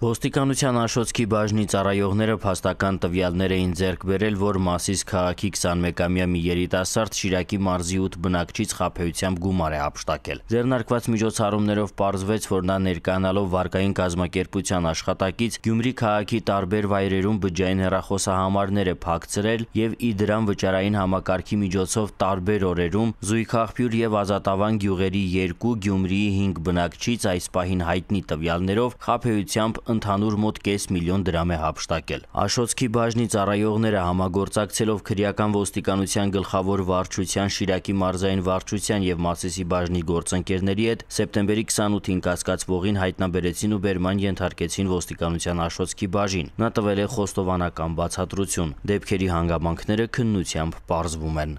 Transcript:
Ոստիկանության Աշոցքի բաժնի ծառայողները փաստական տվյալներ էին ձեռք բերել, որ Մասիս քաղաքի 21-ամյա մի երիտասարդ Շիրակի մարզի 8 բնակչից խաբեությամբ գումար է հապշտակել։ Ձեռնարկված միջոցառումներով պարզվեց, որ նա ներկայանալով վարկային կազմակերպության աշխատակից Գյումրի քաղաքի տարբեր վայրերում բջջային հեռախոսահամարներ է փակցրել եւ ի դրան վճարային համակարգի միջոցով տարբեր օրերում Զույգախփյուր եւ Ազատավան գյուղերի 2 Գյումրիի 5 բնակչից այս պահին հայտնի տվյալներով խաբեությամբ ընդհանուր մոտ կես միլիոն դրամ է հափշտակել։ Աշոցքի բաժնի ծառայողները համագործակցելով քրեական ոստիկանության գլխավոր վարչության Շիրակի մարզային վարչության եւ Մացիսի բաժնի գործընկերների հետ սեպտեմբերի 28-ին կասկած ողին հայտնաբերեցին ու բերման ենթարկեցին ոստիկանության Աշոցքի բաժին։ Նա տվել է խոստովանական բացատրություն։ Դեպքերի հանգամանքները քննությամբ պարզվում են։